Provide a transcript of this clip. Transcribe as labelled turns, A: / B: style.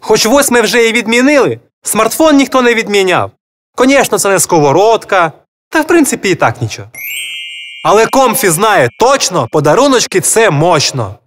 A: Хоч восьме вже і відмінили, смартфон ніхто не відміняв. Конечно, це не сковородка, та в принципі і так нічого. Але комфі знає точно, подаруночки це мощно.